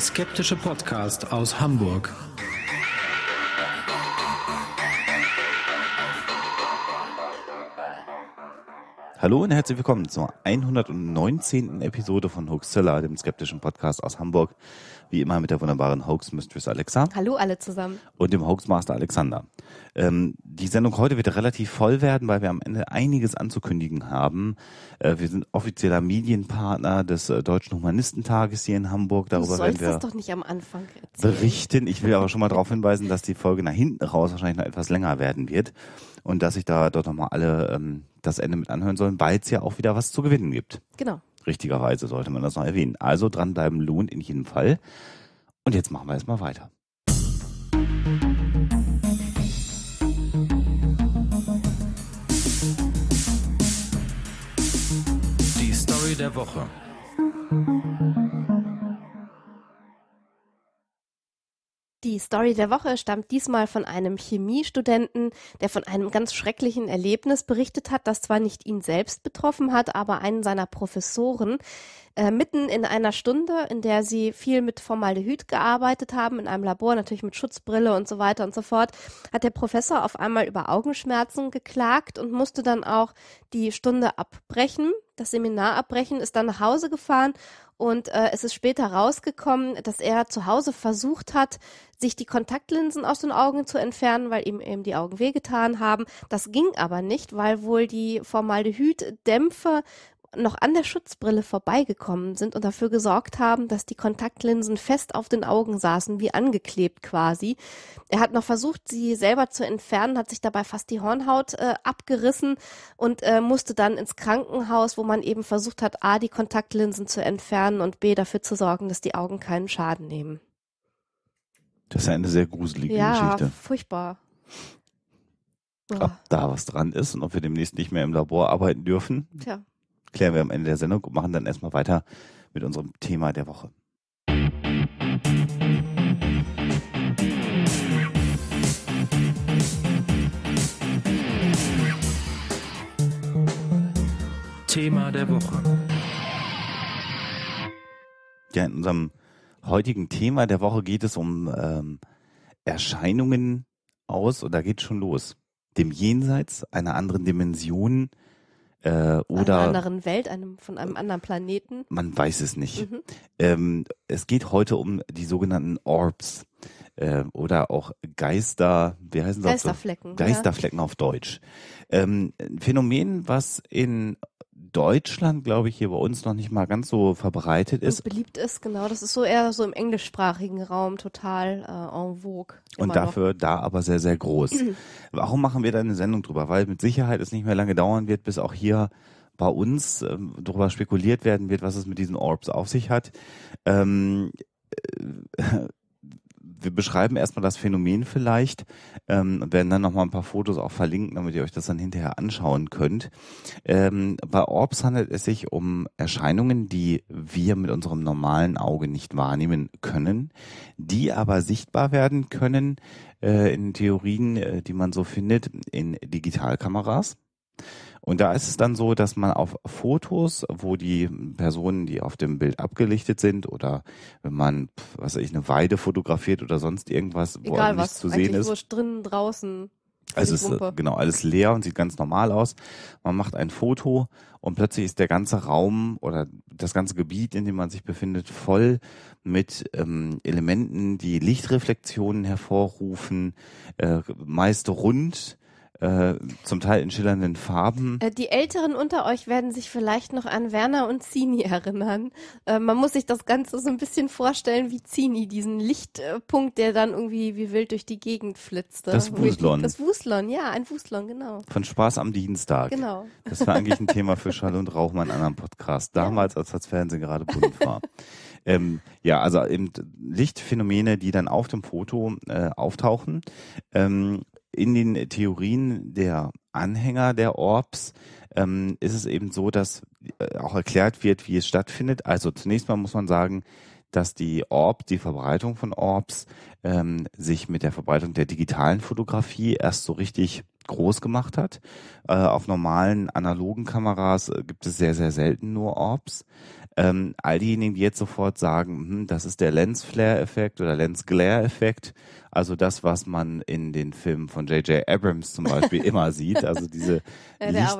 skeptische Podcast aus Hamburg. Hallo und herzlich willkommen zur 119. Episode von Hoaxilla, dem skeptischen Podcast aus Hamburg. Wie immer mit der wunderbaren Hoax Mistress Alexa. Hallo alle zusammen. Und dem Hoax Master Alexander. Ähm, die Sendung heute wird relativ voll werden, weil wir am Ende einiges anzukündigen haben. Äh, wir sind offizieller Medienpartner des äh, Deutschen Humanistentages hier in Hamburg. Darüber du werden wir das doch nicht am Anfang erzählen. berichten. Ich will aber schon mal darauf hinweisen, dass die Folge nach hinten raus wahrscheinlich noch etwas länger werden wird und dass sich da dort nochmal alle ähm, das Ende mit anhören sollen, weil es ja auch wieder was zu gewinnen gibt. Genau. Richtigerweise sollte man das noch erwähnen. Also dranbleiben lohnt in jedem Fall. Und jetzt machen wir erstmal weiter. Die Story der Woche. Die Story der Woche stammt diesmal von einem Chemiestudenten, der von einem ganz schrecklichen Erlebnis berichtet hat, das zwar nicht ihn selbst betroffen hat, aber einen seiner Professoren. Äh, mitten in einer Stunde, in der sie viel mit Formaldehyd gearbeitet haben, in einem Labor, natürlich mit Schutzbrille und so weiter und so fort, hat der Professor auf einmal über Augenschmerzen geklagt und musste dann auch die Stunde abbrechen, das Seminar abbrechen, ist dann nach Hause gefahren und äh, es ist später rausgekommen, dass er zu Hause versucht hat, sich die Kontaktlinsen aus den Augen zu entfernen, weil ihm eben die Augen wehgetan haben. Das ging aber nicht, weil wohl die formaldehyd noch an der Schutzbrille vorbeigekommen sind und dafür gesorgt haben, dass die Kontaktlinsen fest auf den Augen saßen, wie angeklebt quasi. Er hat noch versucht, sie selber zu entfernen, hat sich dabei fast die Hornhaut äh, abgerissen und äh, musste dann ins Krankenhaus, wo man eben versucht hat, a, die Kontaktlinsen zu entfernen und b, dafür zu sorgen, dass die Augen keinen Schaden nehmen. Das ist eine sehr gruselige ja, Geschichte. Ja, furchtbar. Ob da was dran ist und ob wir demnächst nicht mehr im Labor arbeiten dürfen. Tja klären wir am Ende der Sendung und machen dann erstmal weiter mit unserem Thema der Woche. Thema der Woche. Ja, in unserem heutigen Thema der Woche geht es um ähm, Erscheinungen aus, oder geht es schon los, dem Jenseits einer anderen Dimension, äh, oder einer anderen Welt, einem, von einem anderen Planeten. Man weiß es nicht. Mhm. Ähm, es geht heute um die sogenannten Orbs äh, oder auch Geister, wie heißen sie? Geisterflecken. Auf, Geisterflecken ja. auf Deutsch. Ähm, ein Phänomen, was in Deutschland, glaube ich, hier bei uns noch nicht mal ganz so verbreitet ist. Und beliebt ist, genau. Das ist so eher so im englischsprachigen Raum total äh, en vogue. Und dafür noch. da aber sehr, sehr groß. Warum machen wir da eine Sendung drüber? Weil mit Sicherheit es nicht mehr lange dauern wird, bis auch hier bei uns ähm, darüber spekuliert werden wird, was es mit diesen Orbs auf sich hat. Ähm, äh, wir beschreiben erstmal das Phänomen vielleicht ähm, werden dann nochmal ein paar Fotos auch verlinken, damit ihr euch das dann hinterher anschauen könnt. Ähm, bei Orbs handelt es sich um Erscheinungen, die wir mit unserem normalen Auge nicht wahrnehmen können, die aber sichtbar werden können äh, in Theorien, äh, die man so findet, in Digitalkameras. Und da ist es dann so, dass man auf Fotos, wo die Personen, die auf dem Bild abgelichtet sind oder wenn man, was weiß ich, eine Weide fotografiert oder sonst irgendwas, wo Egal, nichts zu sehen ist. Wurscht, drinnen, draußen. Also es ist äh, genau alles leer und sieht ganz normal aus. Man macht ein Foto und plötzlich ist der ganze Raum oder das ganze Gebiet, in dem man sich befindet, voll mit ähm, Elementen, die Lichtreflexionen hervorrufen, äh, meist rund äh, zum Teil in schillernden Farben. Äh, die Älteren unter euch werden sich vielleicht noch an Werner und Zini erinnern. Äh, man muss sich das Ganze so ein bisschen vorstellen wie Zini, diesen Lichtpunkt, der dann irgendwie wie wild durch die Gegend flitzte. Das Wuslon. Das Wuslon, ja, ein Wuslon, genau. Von Spaß am Dienstag. Genau. Das war eigentlich ein Thema für Schalle und Rauch, mal anderen Podcast. Damals, ja. als das Fernsehen gerade bunt war. Ähm, ja, also eben Lichtphänomene, die dann auf dem Foto äh, auftauchen. Ähm, in den Theorien der Anhänger der Orbs ähm, ist es eben so, dass äh, auch erklärt wird, wie es stattfindet. Also zunächst mal muss man sagen, dass die Orbs, die Verbreitung von Orbs, ähm, sich mit der Verbreitung der digitalen Fotografie erst so richtig groß gemacht hat. Äh, auf normalen analogen Kameras äh, gibt es sehr, sehr selten nur Orbs ähm, all diejenigen, die jetzt sofort sagen, hm, das ist der Lens-Flare-Effekt oder Lens-Glare-Effekt, also das, was man in den Filmen von J.J. Abrams zum Beispiel immer sieht, also diese Licht,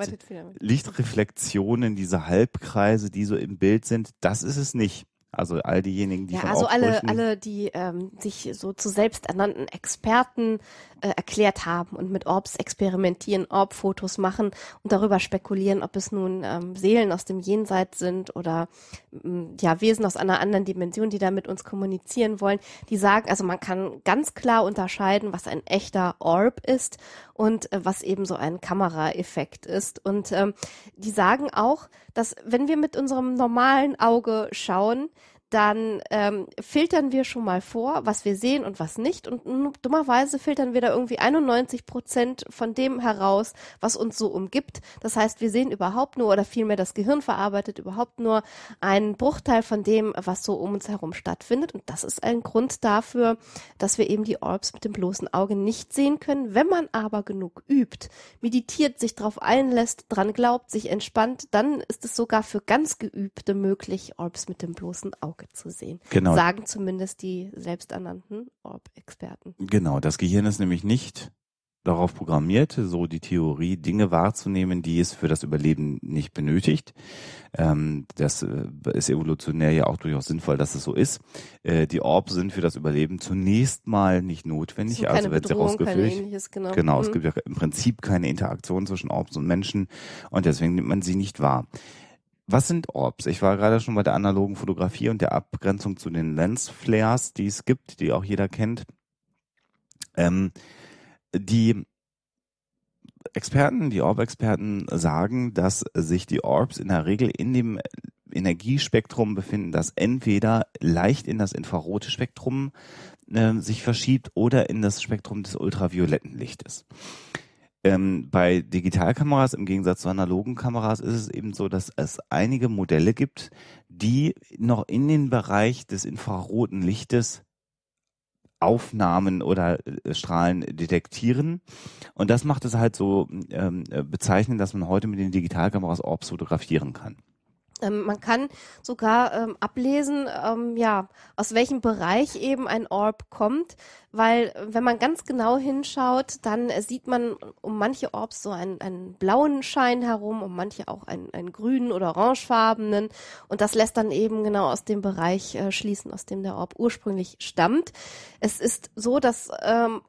Lichtreflexionen, diese Halbkreise, die so im Bild sind, das ist es nicht. Also all diejenigen, die ja, also alle, alle, die ähm, sich so zu selbsternannten Experten äh, erklärt haben und mit Orbs experimentieren, Orb-Fotos machen und darüber spekulieren, ob es nun ähm, Seelen aus dem Jenseits sind oder ähm, ja Wesen aus einer anderen Dimension, die da mit uns kommunizieren wollen. Die sagen, also man kann ganz klar unterscheiden, was ein echter Orb ist und äh, was eben so ein Kameraeffekt ist. Und ähm, die sagen auch, dass wenn wir mit unserem normalen Auge schauen, dann ähm, filtern wir schon mal vor, was wir sehen und was nicht. Und dummerweise filtern wir da irgendwie 91 Prozent von dem heraus, was uns so umgibt. Das heißt, wir sehen überhaupt nur oder vielmehr das Gehirn verarbeitet überhaupt nur einen Bruchteil von dem, was so um uns herum stattfindet. Und das ist ein Grund dafür, dass wir eben die Orbs mit dem bloßen Auge nicht sehen können. Wenn man aber genug übt, meditiert, sich darauf einlässt, dran glaubt, sich entspannt, dann ist es sogar für ganz Geübte möglich, Orbs mit dem bloßen Auge Auge zu sehen. Genau. Sagen zumindest die selbsternannten Orb-Experten. Genau, das Gehirn ist nämlich nicht darauf programmiert, so die Theorie, Dinge wahrzunehmen, die es für das Überleben nicht benötigt. Ähm, das äh, ist evolutionär ja auch durchaus sinnvoll, dass es so ist. Äh, die Orbs sind für das Überleben zunächst mal nicht notwendig. Also keine also wird sie rausgefischt, genau. genau. es mhm. gibt ja im Prinzip keine Interaktion zwischen Orbs und Menschen und deswegen nimmt man sie nicht wahr. Was sind Orbs? Ich war gerade schon bei der analogen Fotografie und der Abgrenzung zu den Lensflares, die es gibt, die auch jeder kennt. Ähm, die Experten, die Orb-Experten sagen, dass sich die Orbs in der Regel in dem Energiespektrum befinden, das entweder leicht in das infrarote Spektrum äh, sich verschiebt oder in das Spektrum des ultravioletten Lichtes. Ähm, bei Digitalkameras im Gegensatz zu analogen Kameras ist es eben so, dass es einige Modelle gibt, die noch in den Bereich des infraroten Lichtes Aufnahmen oder äh, Strahlen detektieren. Und das macht es halt so ähm, äh, bezeichnend, dass man heute mit den Digitalkameras Orbs fotografieren kann. Ähm, man kann sogar ähm, ablesen, ähm, ja, aus welchem Bereich eben ein Orb kommt, weil äh, wenn man ganz genau hinschaut, dann äh, sieht man um manche Orbs so einen, einen blauen Schein herum, um manche auch einen, einen grünen oder orangefarbenen und das lässt dann eben genau aus dem Bereich äh, schließen, aus dem der Orb ursprünglich stammt. Es ist so, dass ähm,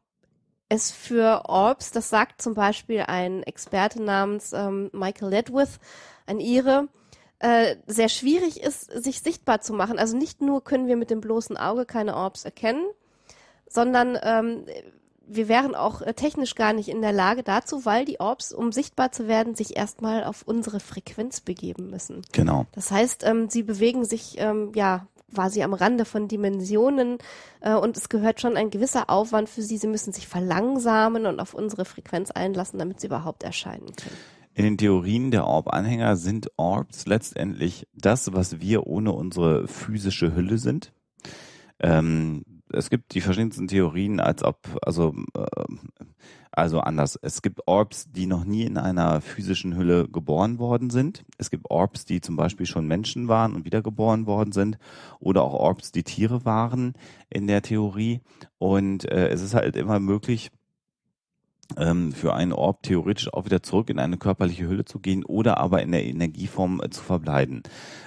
es für Orbs, das sagt zum Beispiel ein Experte namens ähm, Michael Ledwith, ein Ire, äh, sehr schwierig ist, sich sichtbar zu machen. Also nicht nur können wir mit dem bloßen Auge keine Orbs erkennen, sondern ähm, wir wären auch äh, technisch gar nicht in der Lage dazu, weil die Orbs, um sichtbar zu werden, sich erstmal auf unsere Frequenz begeben müssen. Genau. Das heißt, ähm, sie bewegen sich ähm, ja quasi am Rande von Dimensionen äh, und es gehört schon ein gewisser Aufwand für sie. Sie müssen sich verlangsamen und auf unsere Frequenz einlassen, damit sie überhaupt erscheinen können. In den Theorien der Orb-Anhänger sind Orbs letztendlich das, was wir ohne unsere physische Hülle sind. Ähm, es gibt die verschiedensten Theorien, als ob, also, äh, also anders. Es gibt Orbs, die noch nie in einer physischen Hülle geboren worden sind. Es gibt Orbs, die zum Beispiel schon Menschen waren und wiedergeboren worden sind. Oder auch Orbs, die Tiere waren in der Theorie. Und äh, es ist halt immer möglich, ähm, für einen Orb theoretisch auch wieder zurück in eine körperliche Hülle zu gehen oder aber in der Energieform äh, zu verbleiben.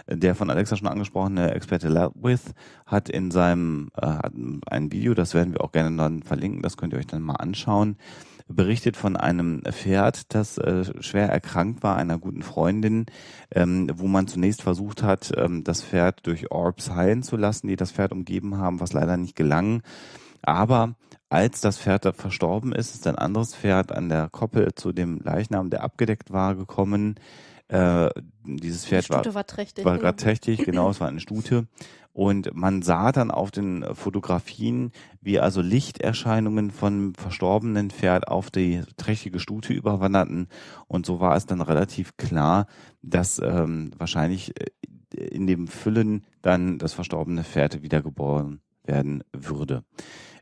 Der von Alexa schon angesprochene Experte Labwith hat in seinem äh, hat ein Video, das werden wir auch gerne dann verlinken, das könnt ihr euch dann mal anschauen, berichtet von einem Pferd, das äh, schwer erkrankt war, einer guten Freundin, ähm, wo man zunächst versucht hat, ähm, das Pferd durch Orbs heilen zu lassen, die das Pferd umgeben haben, was leider nicht gelang. Aber als das Pferd da verstorben ist, ist ein anderes Pferd an der Koppel zu dem Leichnam, der abgedeckt war, gekommen. Äh, dieses Pferd Die war, war trächtig. War ne? gerade trächtig, genau, es war eine Stute. Und man sah dann auf den Fotografien, wie also Lichterscheinungen von verstorbenen Pferd auf die trächtige Stute überwanderten. Und so war es dann relativ klar, dass ähm, wahrscheinlich äh, in dem Füllen dann das verstorbene Pferd wiedergeboren werden würde.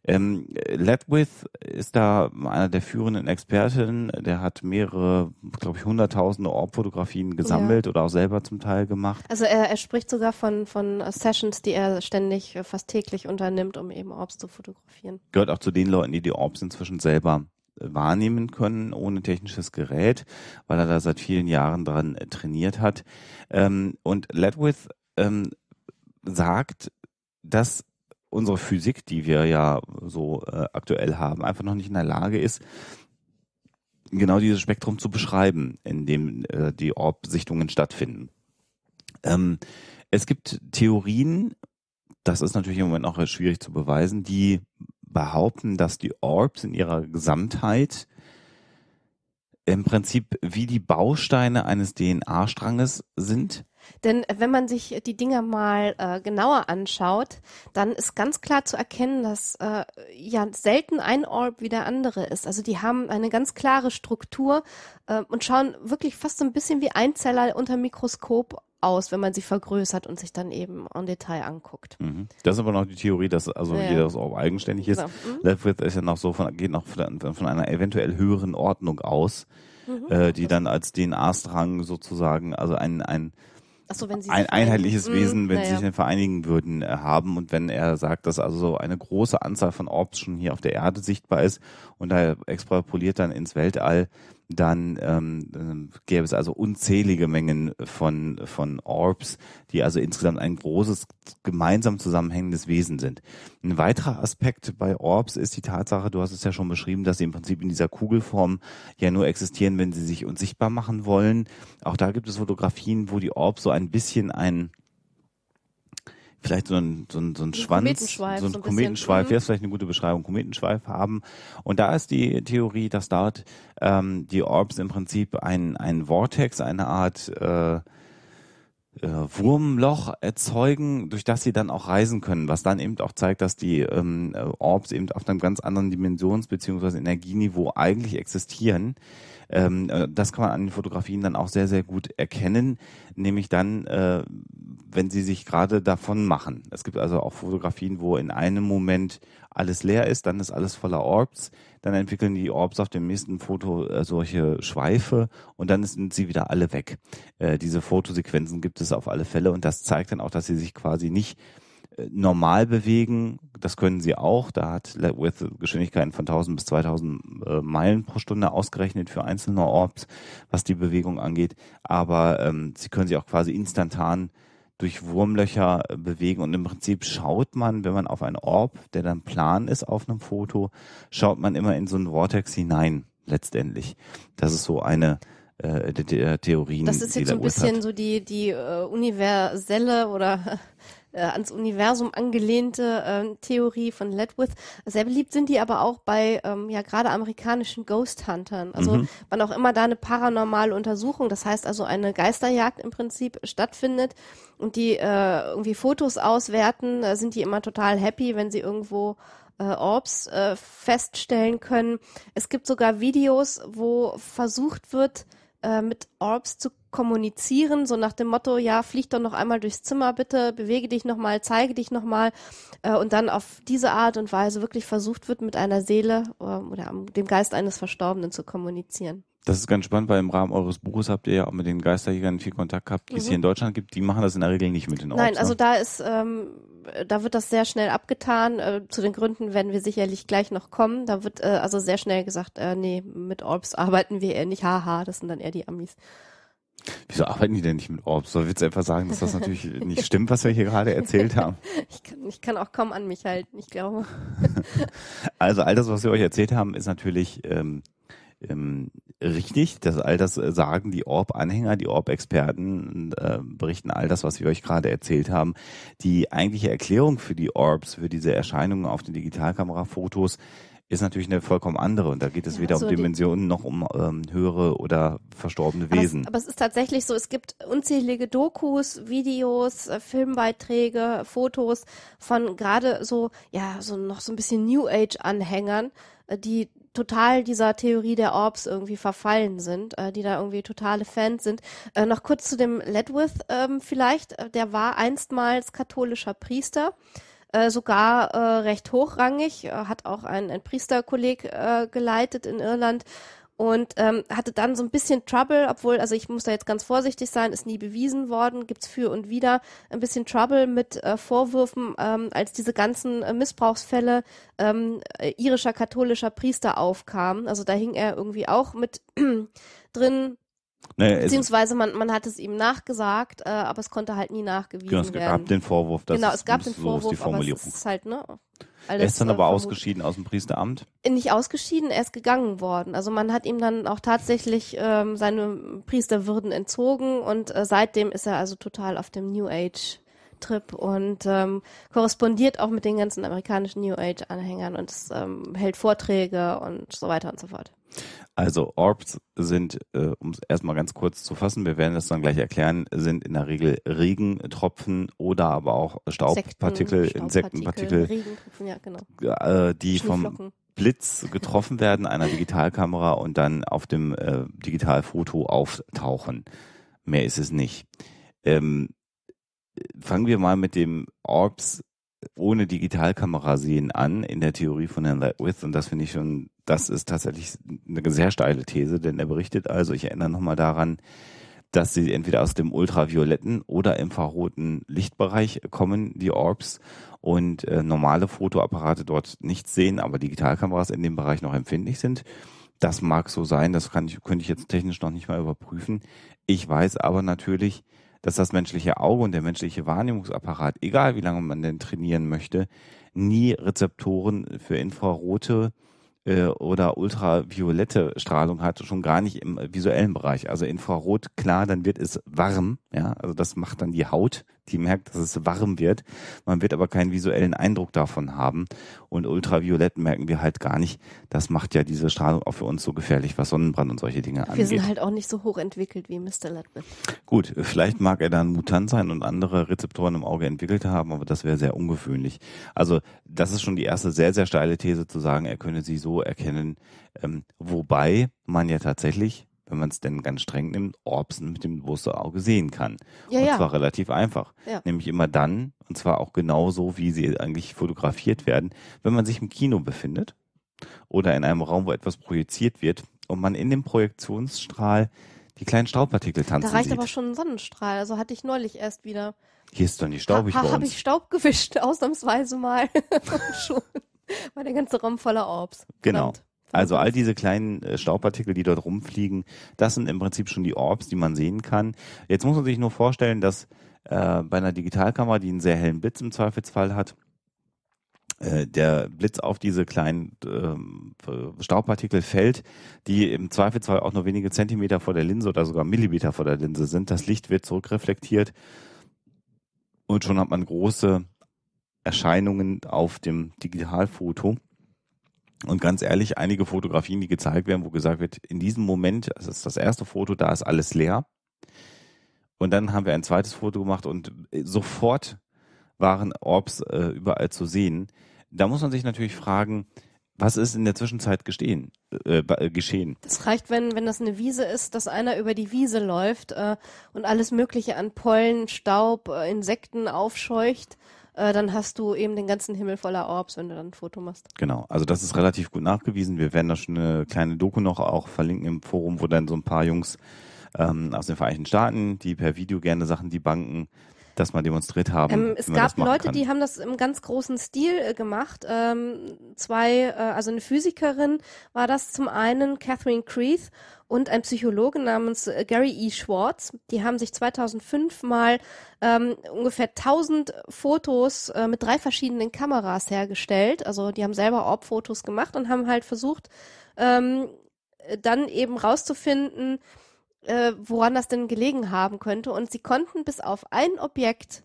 Ähm, Ledwith ist da einer der führenden Expertinnen. Der hat mehrere, glaube ich, hunderttausende Orbfotografien oh gesammelt ja. oder auch selber zum Teil gemacht. Also er, er spricht sogar von, von Sessions, die er ständig äh, fast täglich unternimmt, um eben Orbs zu fotografieren. Gehört auch zu den Leuten, die die Orbs inzwischen selber äh, wahrnehmen können ohne technisches Gerät, weil er da seit vielen Jahren dran äh, trainiert hat. Ähm, und Ledwith ähm, sagt, dass unsere Physik, die wir ja so äh, aktuell haben, einfach noch nicht in der Lage ist, genau dieses Spektrum zu beschreiben, in dem äh, die Orb-Sichtungen stattfinden. Ähm, es gibt Theorien, das ist natürlich im Moment auch schwierig zu beweisen, die behaupten, dass die Orbs in ihrer Gesamtheit im Prinzip wie die Bausteine eines DNA-Stranges sind, denn wenn man sich die Dinger mal äh, genauer anschaut, dann ist ganz klar zu erkennen, dass äh, ja selten ein Orb wie der andere ist. Also die haben eine ganz klare Struktur äh, und schauen wirklich fast so ein bisschen wie Einzeller unter Mikroskop aus, wenn man sie vergrößert und sich dann eben en Detail anguckt. Mhm. Das ist aber noch die Theorie, dass also ja. jedes Orb eigenständig ist. So. Mhm. Ledford ist ja noch so von, geht noch von einer eventuell höheren Ordnung aus, mhm. äh, die dann als DNA-Strang sozusagen, also ein, ein Achso, wenn sie ein einheitliches ein mhm. Wesen, wenn naja. sie sich denn vereinigen würden, äh, haben und wenn er sagt, dass also so eine große Anzahl von Orbs schon hier auf der Erde sichtbar ist und er extrapoliert dann ins Weltall, dann ähm, ähm, gäbe es also unzählige Mengen von, von Orbs, die also insgesamt ein großes gemeinsam zusammenhängendes Wesen sind. Ein weiterer Aspekt bei Orbs ist die Tatsache, du hast es ja schon beschrieben, dass sie im Prinzip in dieser Kugelform ja nur existieren, wenn sie sich unsichtbar machen wollen. Auch da gibt es Fotografien, wo die Orbs so ein bisschen ein vielleicht so ein, so ein, so ein Schwanz, so einen so ein Kometenschweif, mhm. wäre vielleicht eine gute Beschreibung, Kometenschweif haben. Und da ist die Theorie, dass dort ähm, die Orbs im Prinzip ein, ein Vortex, eine Art äh, äh, Wurmloch erzeugen, durch das sie dann auch reisen können, was dann eben auch zeigt, dass die ähm, äh, Orbs eben auf einem ganz anderen Dimensions- bzw. Energieniveau eigentlich existieren. Ähm, äh, das kann man an den Fotografien dann auch sehr, sehr gut erkennen, nämlich dann, äh, wenn sie sich gerade davon machen. Es gibt also auch Fotografien, wo in einem Moment alles leer ist, dann ist alles voller Orbs, dann entwickeln die Orbs auf dem nächsten Foto äh, solche Schweife und dann sind sie wieder alle weg. Äh, diese Fotosequenzen gibt es auf alle Fälle und das zeigt dann auch, dass sie sich quasi nicht äh, normal bewegen. Das können sie auch. Da hat With Geschwindigkeiten von 1000 bis 2000 äh, Meilen pro Stunde ausgerechnet für einzelne Orbs, was die Bewegung angeht. Aber ähm, sie können sich auch quasi instantan durch Wurmlöcher äh, bewegen. Und im Prinzip schaut man, wenn man auf einen Orb, der dann plan ist auf einem Foto, schaut man immer in so einen Vortex hinein, letztendlich. Das ist so eine äh, der, der Theorien. Das ist jetzt so ein bisschen hat. so die, die äh, universelle oder äh, ans Universum angelehnte äh, Theorie von Ledwith. Sehr beliebt sind die aber auch bei ähm, ja gerade amerikanischen Ghost Huntern. Also mhm. wann auch immer da eine paranormale Untersuchung, das heißt also eine Geisterjagd im Prinzip stattfindet und die äh, irgendwie Fotos auswerten, äh, sind die immer total happy, wenn sie irgendwo äh, Orbs äh, feststellen können. Es gibt sogar Videos, wo versucht wird, äh, mit Orbs zu kommunizieren, so nach dem Motto, ja, flieg doch noch einmal durchs Zimmer, bitte, bewege dich nochmal, zeige dich nochmal äh, und dann auf diese Art und Weise wirklich versucht wird, mit einer Seele ähm, oder, oder dem Geist eines Verstorbenen zu kommunizieren. Das ist ganz spannend, weil im Rahmen eures Buches habt ihr ja auch mit den Geisterjägern viel Kontakt gehabt, die es hier mhm. in Deutschland gibt. Die machen das in der Regel nicht mit den Orks. Nein, also ne? da ist, ähm, da wird das sehr schnell abgetan. Äh, zu den Gründen werden wir sicherlich gleich noch kommen. Da wird äh, also sehr schnell gesagt, äh, nee, mit Orbs arbeiten wir eher nicht. Haha, das sind dann eher die Amis. Wieso arbeiten die denn nicht mit Orbs? Soll ich jetzt einfach sagen, dass das natürlich nicht stimmt, was wir hier gerade erzählt haben? Ich kann, ich kann auch kaum an mich halten, ich glaube. Also all das, was wir euch erzählt haben, ist natürlich ähm, ähm, richtig. Das, all das äh, sagen die Orb-Anhänger, die Orb-Experten äh, berichten all das, was wir euch gerade erzählt haben. Die eigentliche Erklärung für die Orbs, für diese Erscheinungen auf den Digitalkamerafotos, ist natürlich eine vollkommen andere und da geht es ja, weder also um Dimensionen noch um ähm, höhere oder verstorbene aber Wesen. Es, aber es ist tatsächlich so, es gibt unzählige Dokus, Videos, äh, Filmbeiträge, Fotos von gerade so, ja, so noch so ein bisschen New Age-Anhängern, äh, die total dieser Theorie der Orbs irgendwie verfallen sind, äh, die da irgendwie totale Fans sind. Äh, noch kurz zu dem Ledwith ähm, vielleicht, äh, der war einstmals katholischer Priester äh, sogar äh, recht hochrangig, äh, hat auch ein, ein Priesterkolleg äh, geleitet in Irland und ähm, hatte dann so ein bisschen Trouble, obwohl, also ich muss da jetzt ganz vorsichtig sein, ist nie bewiesen worden, gibt's für und wieder ein bisschen Trouble mit äh, Vorwürfen, ähm, als diese ganzen äh, Missbrauchsfälle ähm, äh, irischer katholischer Priester aufkamen. Also da hing er irgendwie auch mit drin naja, Beziehungsweise man, man hat es ihm nachgesagt, äh, aber es konnte halt nie nachgewiesen genau, es werden. den Vorwurf, dass genau, es gab den Vorwurf, so ist die Formulierung. Aber es ist halt, ne, alles, er ist dann äh, aber vermuten. ausgeschieden aus dem Priesteramt? Äh, nicht ausgeschieden, er ist gegangen worden. Also man hat ihm dann auch tatsächlich ähm, seine Priesterwürden entzogen und äh, seitdem ist er also total auf dem New Age Trip und ähm, korrespondiert auch mit den ganzen amerikanischen New Age Anhängern und ähm, hält Vorträge und so weiter und so fort. Also Orbs sind, äh, um es erstmal ganz kurz zu fassen, wir werden das dann gleich erklären, sind in der Regel Regentropfen oder aber auch Staubpartikel, Sekten, Insektenpartikel, Regentropfen, ja, genau. äh, die vom Blitz getroffen werden einer Digitalkamera und dann auf dem äh, Digitalfoto auftauchen. Mehr ist es nicht. Ähm, fangen wir mal mit dem Orbs ohne Digitalkamera sehen an in der Theorie von Herrn Lightwith und das finde ich schon das ist tatsächlich eine sehr steile These, denn er berichtet also, ich erinnere nochmal daran, dass sie entweder aus dem ultravioletten oder infraroten Lichtbereich kommen, die Orbs, und äh, normale Fotoapparate dort nichts sehen, aber Digitalkameras in dem Bereich noch empfindlich sind. Das mag so sein, das kann ich, könnte ich jetzt technisch noch nicht mal überprüfen. Ich weiß aber natürlich, dass das menschliche Auge und der menschliche Wahrnehmungsapparat, egal wie lange man denn trainieren möchte, nie Rezeptoren für infrarote äh, oder ultraviolette Strahlung hat, schon gar nicht im visuellen Bereich. Also Infrarot, klar, dann wird es warm, ja, also das macht dann die Haut, die merkt, dass es warm wird. Man wird aber keinen visuellen Eindruck davon haben. Und Ultraviolett merken wir halt gar nicht. Das macht ja diese Strahlung auch für uns so gefährlich, was Sonnenbrand und solche Dinge wir angeht. Wir sind halt auch nicht so hochentwickelt wie Mr. Ludwig. Gut, vielleicht mag er dann mutant sein und andere Rezeptoren im Auge entwickelt haben, aber das wäre sehr ungewöhnlich. Also das ist schon die erste sehr, sehr steile These zu sagen, er könne sie so erkennen. Ähm, wobei man ja tatsächlich wenn man es denn ganz streng nimmt, Orbs mit dem bloßen äh, Auge sehen kann. Ja, und ja. zwar relativ einfach. Ja. Nämlich immer dann, und zwar auch genau so, wie sie eigentlich fotografiert werden, wenn man sich im Kino befindet oder in einem Raum, wo etwas projiziert wird und man in dem Projektionsstrahl die kleinen Staubpartikel tanzen Da reicht sieht. aber schon ein Sonnenstrahl, also hatte ich neulich erst wieder. Hier ist doch nicht staubig ha, ha, Habe ich Staub gewischt, ausnahmsweise mal schon. War der ganze Raum voller Orbs. Genau. Verdammt. Also all diese kleinen äh, Staubpartikel, die dort rumfliegen, das sind im Prinzip schon die Orbs, die man sehen kann. Jetzt muss man sich nur vorstellen, dass äh, bei einer Digitalkamera, die einen sehr hellen Blitz im Zweifelsfall hat, äh, der Blitz auf diese kleinen ähm, äh, Staubpartikel fällt, die im Zweifelsfall auch nur wenige Zentimeter vor der Linse oder sogar Millimeter vor der Linse sind. Das Licht wird zurückreflektiert und schon hat man große Erscheinungen auf dem Digitalfoto. Und ganz ehrlich, einige Fotografien, die gezeigt werden, wo gesagt wird, in diesem Moment, also das ist das erste Foto, da ist alles leer. Und dann haben wir ein zweites Foto gemacht und äh, sofort waren Orbs äh, überall zu sehen. Da muss man sich natürlich fragen, was ist in der Zwischenzeit gestehen, äh, äh, geschehen? Das reicht, wenn, wenn das eine Wiese ist, dass einer über die Wiese läuft äh, und alles Mögliche an Pollen, Staub, äh, Insekten aufscheucht äh, dann hast du eben den ganzen Himmel voller Orbs, wenn du dann ein Foto machst. Genau, also das ist relativ gut nachgewiesen. Wir werden da schon eine kleine Doku noch auch verlinken im Forum, wo dann so ein paar Jungs ähm, aus den Vereinigten Staaten, die per Video gerne Sachen die banken das mal demonstriert haben. Ähm, es gab Leute, kann. die haben das im ganz großen Stil äh, gemacht. Ähm, zwei, äh, also eine Physikerin war das zum einen, Catherine Creeth und ein Psychologe namens äh, Gary E. Schwartz. Die haben sich 2005 mal ähm, ungefähr 1000 Fotos äh, mit drei verschiedenen Kameras hergestellt. Also die haben selber Orb-Fotos gemacht und haben halt versucht, ähm, äh, dann eben rauszufinden, äh, woran das denn gelegen haben könnte. Und sie konnten bis auf ein Objekt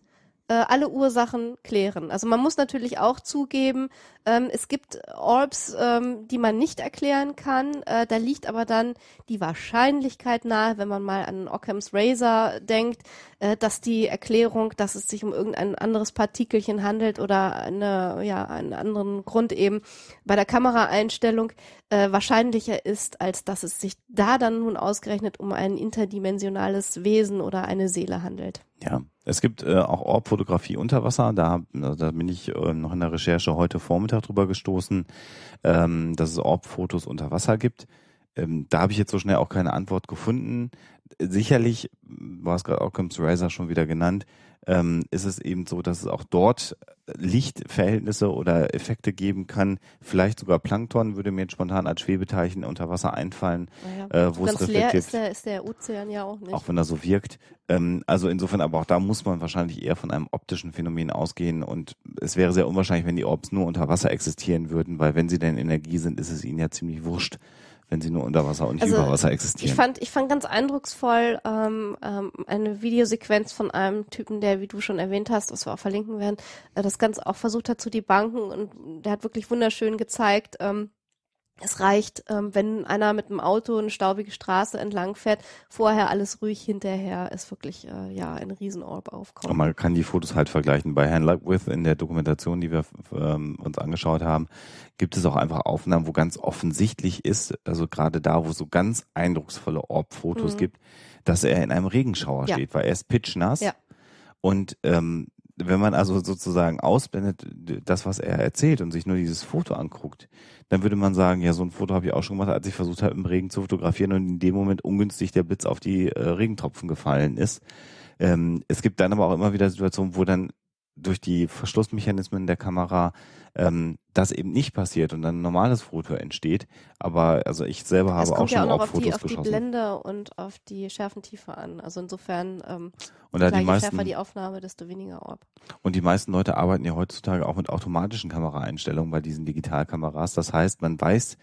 äh, alle Ursachen klären. Also man muss natürlich auch zugeben, ähm, es gibt Orbs, ähm, die man nicht erklären kann. Äh, da liegt aber dann die Wahrscheinlichkeit nahe, wenn man mal an Occam's Razor denkt, äh, dass die Erklärung, dass es sich um irgendein anderes Partikelchen handelt oder eine, ja, einen anderen Grund eben bei der Kameraeinstellung äh, wahrscheinlicher ist, als dass es sich da dann nun ausgerechnet um ein interdimensionales Wesen oder eine Seele handelt. Ja, es gibt äh, auch Orbfotografie unter Wasser. Da, äh, da bin ich äh, noch in der Recherche heute Vormittag drüber gestoßen, ähm, dass es Orbfotos unter Wasser gibt. Ähm, da habe ich jetzt so schnell auch keine Antwort gefunden sicherlich, du hast gerade Outcomes Razor schon wieder genannt, ähm, ist es eben so, dass es auch dort Lichtverhältnisse oder Effekte geben kann. Vielleicht sogar Plankton würde mir jetzt spontan als Schwebeteilchen unter Wasser einfallen, ja, ah ja. äh, wo Ganz es reflektiert. leer ist der, ist der Ozean ja auch nicht. Auch wenn er so wirkt. Ähm, also insofern, aber auch da muss man wahrscheinlich eher von einem optischen Phänomen ausgehen und es wäre sehr unwahrscheinlich, wenn die Orbs nur unter Wasser existieren würden, weil wenn sie denn Energie sind, ist es ihnen ja ziemlich wurscht wenn sie nur unter Wasser und nicht also, über Wasser existieren. Ich fand, ich fand ganz eindrucksvoll ähm, ähm, eine Videosequenz von einem Typen, der, wie du schon erwähnt hast, was wir auch verlinken werden, äh, das Ganze auch versucht hat zu debanken und der hat wirklich wunderschön gezeigt, ähm, es reicht, ähm, wenn einer mit einem Auto eine staubige Straße entlang fährt, vorher alles ruhig, hinterher ist wirklich äh, ja ein Riesenorb aufkommen. Und man kann die Fotos halt vergleichen. Bei Hand Like With in der Dokumentation, die wir ähm, uns angeschaut haben, gibt es auch einfach Aufnahmen, wo ganz offensichtlich ist, also gerade da, wo es so ganz eindrucksvolle Orb-Fotos mhm. gibt, dass er in einem Regenschauer ja. steht, weil er ist pitchnass. Ja. Und ähm, wenn man also sozusagen ausblendet, das, was er erzählt und sich nur dieses Foto anguckt, dann würde man sagen, ja, so ein Foto habe ich auch schon gemacht, als ich versucht habe, im Regen zu fotografieren und in dem Moment ungünstig der Blitz auf die äh, Regentropfen gefallen ist. Ähm, es gibt dann aber auch immer wieder Situationen, wo dann durch die Verschlussmechanismen der Kamera ähm, das eben nicht passiert und dann ein normales Foto entsteht. Aber also ich selber habe auch schon ja auch auf Fotos die, auf geschossen. die Blende und auf die Schärfentiefe an. Also insofern, ähm, und da die meisten, schärfer die Aufnahme, desto weniger Orb. Und die meisten Leute arbeiten ja heutzutage auch mit automatischen Kameraeinstellungen bei diesen Digitalkameras. Das heißt, man weiß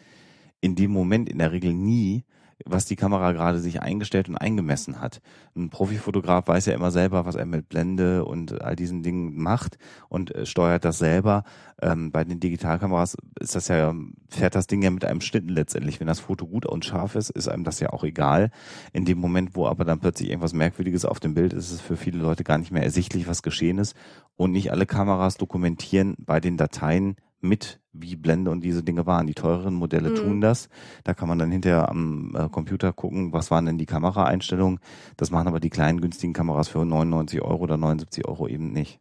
in dem Moment in der Regel nie, was die Kamera gerade sich eingestellt und eingemessen hat. Ein Profifotograf weiß ja immer selber, was er mit Blende und all diesen Dingen macht und äh, steuert das selber. Ähm, bei den Digitalkameras ist das ja, fährt das Ding ja mit einem Schnitten letztendlich. Wenn das Foto gut und scharf ist, ist einem das ja auch egal. In dem Moment, wo aber dann plötzlich irgendwas Merkwürdiges auf dem Bild ist, ist es für viele Leute gar nicht mehr ersichtlich, was geschehen ist. Und nicht alle Kameras dokumentieren bei den Dateien mit, wie Blende und diese Dinge waren. Die teureren Modelle mhm. tun das. Da kann man dann hinterher am äh, Computer gucken, was waren denn die Kameraeinstellungen. Das machen aber die kleinen günstigen Kameras für 99 Euro oder 79 Euro eben nicht.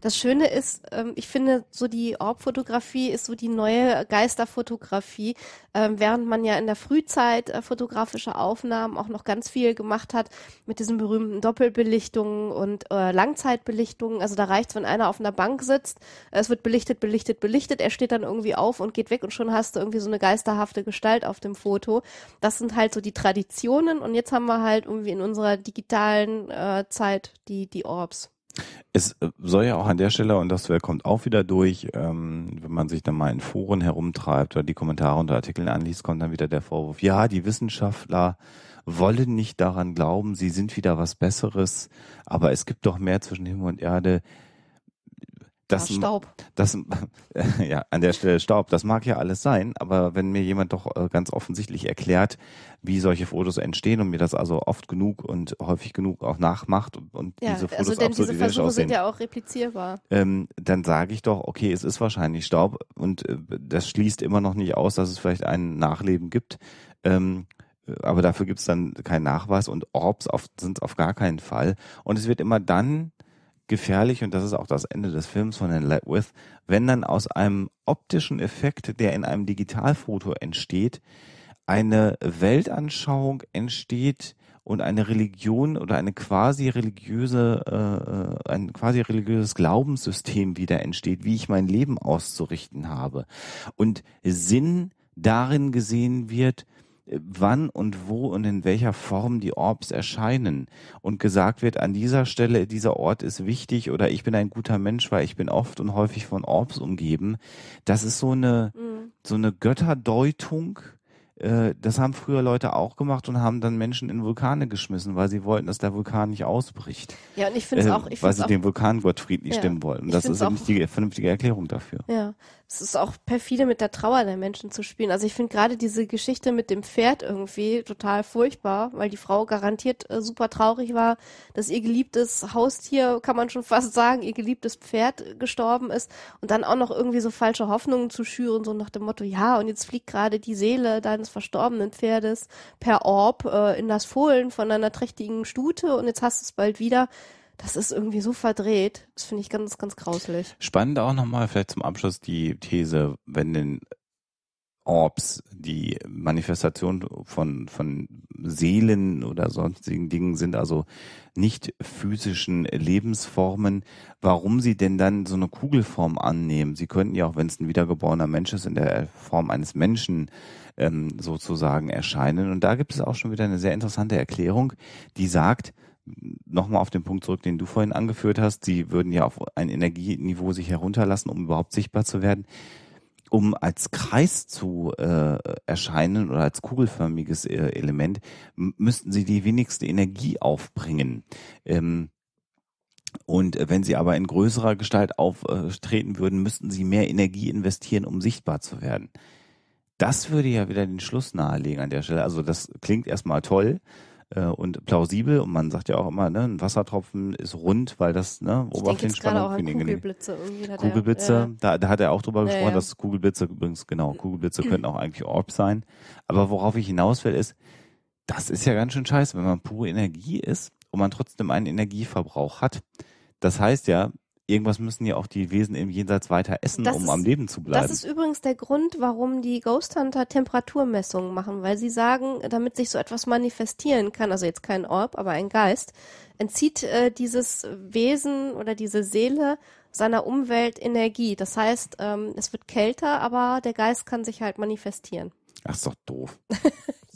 Das Schöne ist, ähm, ich finde, so die Orbfotografie ist so die neue Geisterfotografie. Ähm, während man ja in der Frühzeit äh, fotografische Aufnahmen auch noch ganz viel gemacht hat mit diesen berühmten Doppelbelichtungen und äh, Langzeitbelichtungen. Also da reicht es, wenn einer auf einer Bank sitzt, es wird belichtet, belichtet, belichtet, er steht dann irgendwie auf und geht weg und schon hast du irgendwie so eine geisterhafte Gestalt auf dem Foto. Das sind halt so die Traditionen und jetzt haben wir halt irgendwie in unserer digitalen äh, Zeit die, die Orbs. Es äh, soll ja auch an der Stelle, und das kommt auch wieder durch, ähm, wenn man sich dann mal in Foren herumtreibt oder die Kommentare unter Artikeln anliest, kommt dann wieder der Vorwurf, ja, die Wissenschaftler wollen nicht daran glauben, sie sind wieder was Besseres, aber es gibt doch mehr zwischen Himmel und Erde. Das, ja, ah, Staub. Das, ja, an der Stelle Staub. Das mag ja alles sein, aber wenn mir jemand doch äh, ganz offensichtlich erklärt, wie solche Fotos entstehen und mir das also oft genug und häufig genug auch nachmacht und, und ja, diese also Fotos also denn absolut diese Versuche aussehen, sind ja auch replizierbar. Ähm, dann sage ich doch, okay, es ist wahrscheinlich Staub und äh, das schließt immer noch nicht aus, dass es vielleicht ein Nachleben gibt. Ähm, aber dafür gibt es dann keinen Nachweis und Orbs sind es auf gar keinen Fall. Und es wird immer dann gefährlich und das ist auch das Ende des Films von Herrn Ledwith, wenn dann aus einem optischen Effekt, der in einem Digitalfoto entsteht, eine Weltanschauung entsteht und eine Religion oder eine quasi religiöse, äh, äh, ein quasi religiöses Glaubenssystem wieder entsteht, wie ich mein Leben auszurichten habe und Sinn darin gesehen wird, wann und wo und in welcher Form die Orbs erscheinen und gesagt wird, an dieser Stelle, dieser Ort ist wichtig oder ich bin ein guter Mensch, weil ich bin oft und häufig von Orbs umgeben. Das ist so eine, mhm. so eine Götterdeutung, äh, das haben früher Leute auch gemacht und haben dann Menschen in Vulkane geschmissen, weil sie wollten, dass der Vulkan nicht ausbricht. Ja, und ich finde es äh, auch. Ich weil sie auch, den Vulkangott nicht ja, stimmen wollten. Das ist auch, nicht die vernünftige Erklärung dafür. Ja, es ist auch perfide, mit der Trauer der Menschen zu spielen. Also ich finde gerade diese Geschichte mit dem Pferd irgendwie total furchtbar, weil die Frau garantiert äh, super traurig war, dass ihr geliebtes Haustier, kann man schon fast sagen, ihr geliebtes Pferd äh, gestorben ist und dann auch noch irgendwie so falsche Hoffnungen zu schüren, so nach dem Motto, ja, und jetzt fliegt gerade die Seele deines verstorbenen Pferdes per Orb äh, in das Fohlen von einer trächtigen Stute und jetzt hast du es bald wieder. Das ist irgendwie so verdreht. Das finde ich ganz, ganz grauslich. Spannend auch nochmal, vielleicht zum Abschluss die These, wenn den Orbs, die Manifestation von, von Seelen oder sonstigen Dingen sind, also nicht physischen Lebensformen, warum sie denn dann so eine Kugelform annehmen. Sie könnten ja auch, wenn es ein wiedergeborener Mensch ist, in der Form eines Menschen ähm, sozusagen erscheinen. Und da gibt es auch schon wieder eine sehr interessante Erklärung, die sagt, nochmal auf den Punkt zurück, den du vorhin angeführt hast. Sie würden ja auf ein Energieniveau sich herunterlassen, um überhaupt sichtbar zu werden. Um als Kreis zu äh, erscheinen oder als kugelförmiges äh, Element, müssten sie die wenigste Energie aufbringen. Ähm, und wenn sie aber in größerer Gestalt auftreten würden, müssten sie mehr Energie investieren, um sichtbar zu werden. Das würde ja wieder den Schluss nahelegen an der Stelle. Also das klingt erstmal toll, äh, und plausibel. Und man sagt ja auch immer, ne, ein Wassertropfen ist rund, weil das ne, Oberflächenspannung für Kugelblitze irgendwie. Kugelblitze, er, ja. da, da hat er auch drüber ja, gesprochen, ja. dass Kugelblitze übrigens, genau, Kugelblitze könnten auch eigentlich Orbs sein. Aber worauf ich hinaus will, ist, das ist ja ganz schön scheiße, wenn man pure Energie ist und man trotzdem einen Energieverbrauch hat. Das heißt ja, irgendwas müssen ja auch die Wesen im Jenseits weiter essen, das um ist, am Leben zu bleiben. Das ist übrigens der Grund, warum die Ghost Hunter Temperaturmessungen machen, weil sie sagen, damit sich so etwas manifestieren kann, also jetzt kein Orb, aber ein Geist, entzieht äh, dieses Wesen oder diese Seele seiner Umwelt Energie. Das heißt, ähm, es wird kälter, aber der Geist kann sich halt manifestieren. Ach, ist doch doof.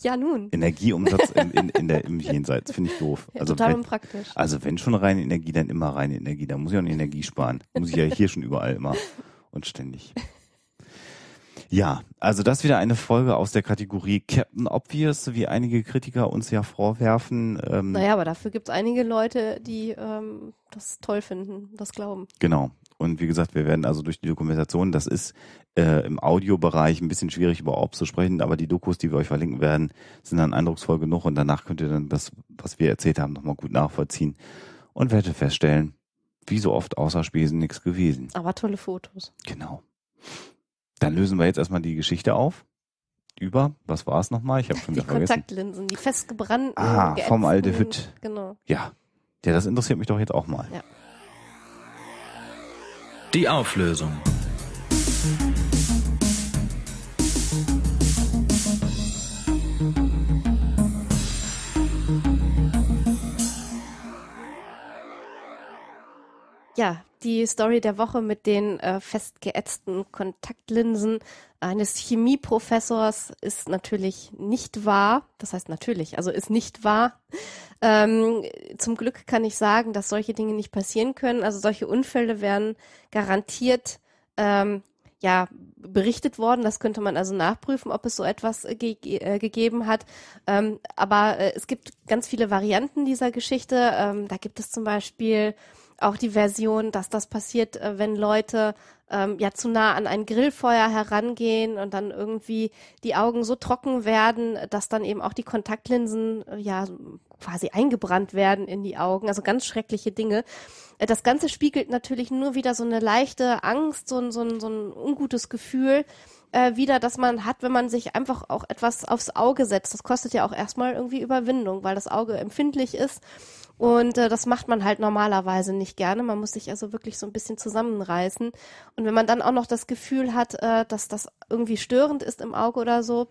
Ja, nun. Energieumsatz in, in, in der, im Jenseits, finde ich doof. Ja, also total wenn, unpraktisch. Also wenn schon reine Energie, dann immer reine Energie. Da muss ich auch nicht Energie sparen. Muss ich ja hier schon überall immer und ständig. Ja, also das wieder eine Folge aus der Kategorie Captain Obvious, wie einige Kritiker uns ja vorwerfen. Ähm, naja, aber dafür gibt es einige Leute, die ähm, das toll finden, das glauben. Genau. Und wie gesagt, wir werden also durch die Dokumentation, das ist äh, im Audiobereich ein bisschen schwierig über Orbs zu sprechen, aber die Dokus, die wir euch verlinken werden, sind dann eindrucksvoll genug und danach könnt ihr dann das, was wir erzählt haben, nochmal gut nachvollziehen und werdet feststellen, wie so oft außer Spesen nichts gewesen. Aber tolle Fotos. Genau. Dann lösen wir jetzt erstmal die Geschichte auf. Über, was war es nochmal? Ich habe schon wieder vergessen. Die Kontaktlinsen, die festgebrannten. Ah, vom Aldehyd. Genau. Ja. Ja, das interessiert mich doch jetzt auch mal. Ja. Die Auflösung. Ja, die Story der Woche mit den äh, festgeätzten Kontaktlinsen eines Chemieprofessors ist natürlich nicht wahr. Das heißt natürlich, also ist nicht wahr. Ähm, zum Glück kann ich sagen, dass solche Dinge nicht passieren können. Also solche Unfälle werden garantiert ähm, ja, berichtet worden. Das könnte man also nachprüfen, ob es so etwas ge äh, gegeben hat. Ähm, aber äh, es gibt ganz viele Varianten dieser Geschichte. Ähm, da gibt es zum Beispiel auch die Version, dass das passiert, äh, wenn Leute ähm, ja zu nah an ein Grillfeuer herangehen und dann irgendwie die Augen so trocken werden, dass dann eben auch die Kontaktlinsen äh, ja quasi eingebrannt werden in die Augen. Also ganz schreckliche Dinge. Äh, das Ganze spiegelt natürlich nur wieder so eine leichte Angst, so ein, so ein, so ein ungutes Gefühl äh, wieder, dass man hat, wenn man sich einfach auch etwas aufs Auge setzt. Das kostet ja auch erstmal irgendwie Überwindung, weil das Auge empfindlich ist und äh, das macht man halt normalerweise nicht gerne. Man muss sich also wirklich so ein bisschen zusammenreißen. Und wenn man dann auch noch das Gefühl hat, äh, dass das irgendwie störend ist im Auge oder so,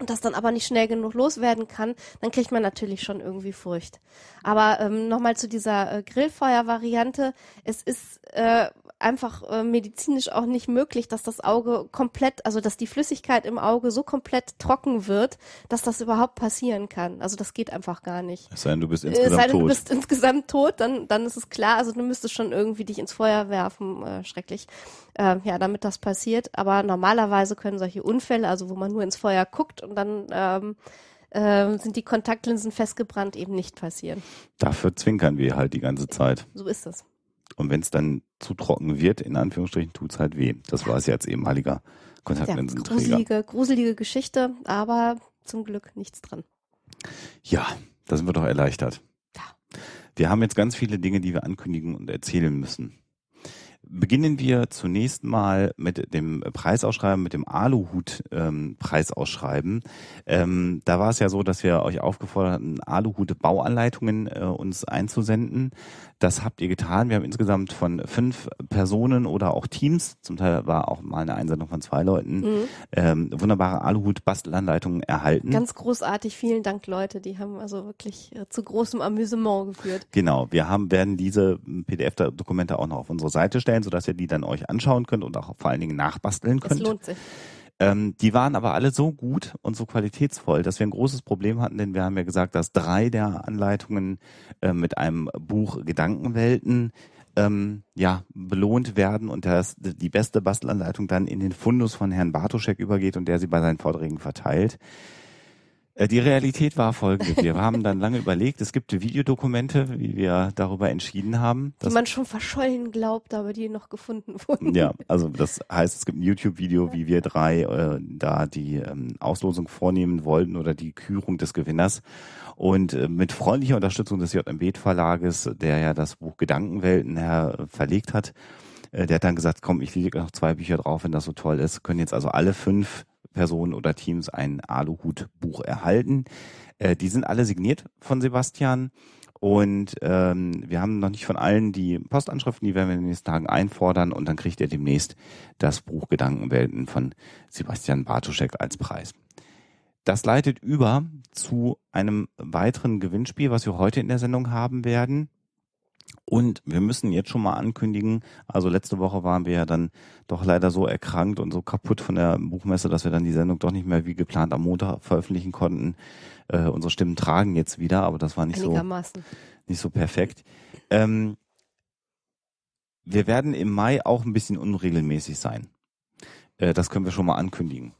und das dann aber nicht schnell genug loswerden kann, dann kriegt man natürlich schon irgendwie Furcht. Aber ähm, nochmal zu dieser äh, Grillfeuer-Variante. Es ist äh, einfach äh, medizinisch auch nicht möglich, dass das Auge komplett, also dass die Flüssigkeit im Auge so komplett trocken wird, dass das überhaupt passieren kann. Also das geht einfach gar nicht. Es sei denn, du bist insgesamt äh, tot. Es sei denn, du bist insgesamt tot, dann, dann ist es klar. Also du müsstest schon irgendwie dich ins Feuer werfen, äh, schrecklich, äh, ja, damit das passiert. Aber normalerweise können solche Unfälle, also wo man nur ins Feuer guckt und dann ähm, ähm sind die Kontaktlinsen festgebrannt, eben nicht passieren. Dafür zwinkern wir halt die ganze Zeit. So ist das. Und wenn es dann zu trocken wird, in Anführungsstrichen, tut es halt weh. Das war es ja als ehemaliger Kontaktlinsenträger. Ja, gruselige, gruselige Geschichte, aber zum Glück nichts dran. Ja, da sind wir doch erleichtert. Ja. Wir haben jetzt ganz viele Dinge, die wir ankündigen und erzählen müssen. Beginnen wir zunächst mal mit dem Preisausschreiben, mit dem Aluhut-Preisausschreiben. Ähm, ähm, da war es ja so, dass wir euch aufgefordert hatten, Aluhut-Bauanleitungen äh, uns einzusenden. Das habt ihr getan. Wir haben insgesamt von fünf Personen oder auch Teams, zum Teil war auch mal eine Einsendung von zwei Leuten, mhm. ähm, wunderbare Aluhut-Bastelanleitungen erhalten. Ganz großartig. Vielen Dank, Leute. Die haben also wirklich äh, zu großem Amüsement geführt. Genau. Wir haben, werden diese PDF-Dokumente auch noch auf unsere Seite stellen, sodass ihr die dann euch anschauen könnt und auch vor allen Dingen nachbasteln könnt. Es lohnt sich. Ähm, die waren aber alle so gut und so qualitätsvoll, dass wir ein großes Problem hatten, denn wir haben ja gesagt, dass drei der Anleitungen äh, mit einem Buch Gedankenwelten ähm, ja, belohnt werden und dass die beste Bastelanleitung dann in den Fundus von Herrn Bartoschek übergeht und der sie bei seinen Vorträgen verteilt. Äh, die Realität war folgende. Wir haben dann lange überlegt, es gibt Videodokumente, wie wir darüber entschieden haben. Die man schon verschollen glaubt, aber die noch gefunden wurden. Ja, also das heißt, es gibt ein YouTube-Video, wie wir drei äh, da die ähm, Auslosung vornehmen wollten oder die Kürung des Gewinners. Und äh, mit freundlicher Unterstützung des JMB Verlages, der ja das Buch Gedankenwelten her äh, verlegt hat, äh, der hat dann gesagt, komm, ich lege noch zwei Bücher drauf, wenn das so toll ist. Können jetzt also alle fünf Personen oder Teams ein Aluhut-Buch erhalten. Äh, die sind alle signiert von Sebastian. Und ähm, wir haben noch nicht von allen die Postanschriften, die werden wir in den nächsten Tagen einfordern und dann kriegt ihr demnächst das Buch Gedankenwelten von Sebastian Bartuschek als Preis. Das leitet über zu einem weiteren Gewinnspiel, was wir heute in der Sendung haben werden. Und wir müssen jetzt schon mal ankündigen, also letzte Woche waren wir ja dann doch leider so erkrankt und so kaputt von der Buchmesse, dass wir dann die Sendung doch nicht mehr wie geplant am Montag veröffentlichen konnten. Äh, unsere Stimmen tragen jetzt wieder, aber das war nicht so nicht so perfekt. Ähm, wir werden im Mai auch ein bisschen unregelmäßig sein. Äh, das können wir schon mal ankündigen.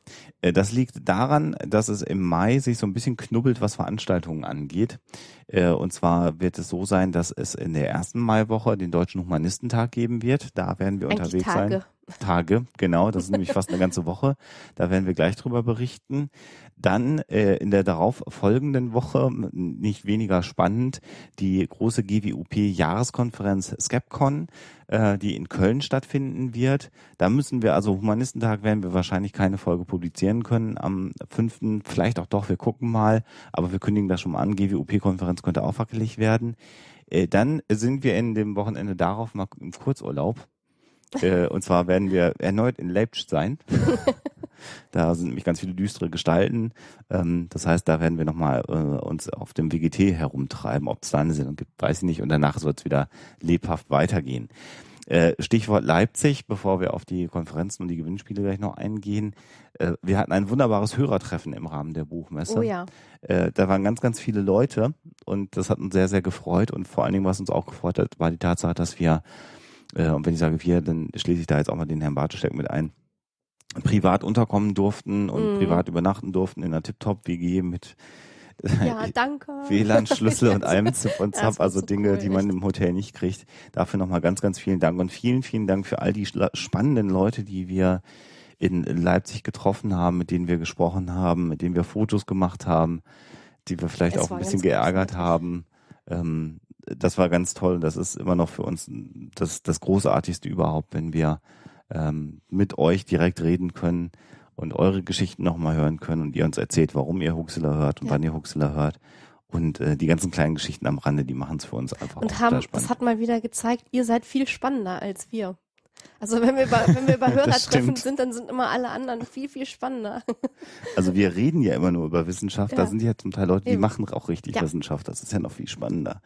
Äh, das liegt daran, dass es im Mai sich so ein bisschen knubbelt, was Veranstaltungen angeht. Äh, und zwar wird es so sein, dass es in der ersten Maiwoche den Deutschen Humanistentag geben wird. Da werden wir Eigentlich unterwegs Tage. sein. Tage, genau, das ist nämlich fast eine ganze Woche. Da werden wir gleich drüber berichten. Dann äh, in der darauf folgenden Woche, nicht weniger spannend, die große GWUP-Jahreskonferenz SCAPCon, äh, die in Köln stattfinden wird. Da müssen wir, also Humanistentag werden wir wahrscheinlich keine Folge publizieren können. Am fünften vielleicht auch doch, wir gucken mal, aber wir kündigen das schon mal an. GWUP-Konferenz könnte auch wackelig werden. Äh, dann sind wir in dem Wochenende darauf mal im Kurzurlaub Äh, und zwar werden wir erneut in Leipzig sein. da sind nämlich ganz viele düstere Gestalten. Ähm, das heißt, da werden wir nochmal äh, uns auf dem WGT herumtreiben. Ob es da eine Sendung gibt, weiß ich nicht. Und danach soll es wieder lebhaft weitergehen. Äh, Stichwort Leipzig, bevor wir auf die Konferenzen und die Gewinnspiele gleich noch eingehen. Äh, wir hatten ein wunderbares Hörertreffen im Rahmen der Buchmesse. Oh ja. da waren ganz, ganz viele Leute und das hat uns sehr, sehr gefreut. Und vor allen Dingen, was uns auch gefreut hat, war die Tatsache, dass wir äh, und wenn ich sage wir, dann schließe ich da jetzt auch mal den Herrn Bartoschek mit ein. Privat unterkommen durften und mhm. privat übernachten durften in einer tiptop wg mit äh, ja, WLAN-Schlüssel und allem Zip und Zap, also Dinge, cool, die man echt. im Hotel nicht kriegt. Dafür nochmal ganz, ganz vielen Dank und vielen, vielen Dank für all die spannenden Leute, die wir in Leipzig getroffen haben, mit denen wir gesprochen haben, mit denen wir Fotos gemacht haben, die wir vielleicht es auch ein bisschen geärgert haben. Ähm, das war ganz toll. Das ist immer noch für uns das, das Großartigste überhaupt, wenn wir ähm, mit euch direkt reden können und eure Geschichten nochmal hören können und ihr uns erzählt, warum ihr Huxler hört und ja. wann ihr Huxler hört. Und äh, die ganzen kleinen Geschichten am Rande, die machen es für uns einfach. Und haben, das hat mal wieder gezeigt, ihr seid viel spannender als wir. Also wenn wir bei, wenn wir bei Hörertreffen sind, dann sind immer alle anderen viel, viel spannender. Also wir reden ja immer nur über Wissenschaft. Ja. Da sind ja zum Teil Leute, die Eben. machen auch richtig ja. Wissenschaft. Das ist ja noch viel spannender.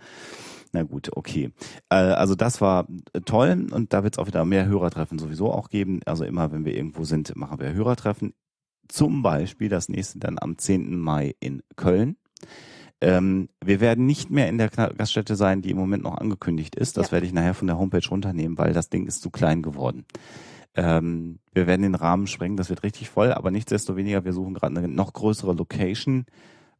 Na gut, okay. Äh, also das war äh, toll und da wird es auch wieder mehr Hörertreffen sowieso auch geben. Also immer, wenn wir irgendwo sind, machen wir Hörertreffen. Zum Beispiel das nächste dann am 10. Mai in Köln. Ähm, wir werden nicht mehr in der Gaststätte sein, die im Moment noch angekündigt ist. Das ja. werde ich nachher von der Homepage runternehmen, weil das Ding ist zu klein geworden. Ähm, wir werden den Rahmen sprengen, das wird richtig voll, aber nichtsdestoweniger, wir suchen gerade eine noch größere Location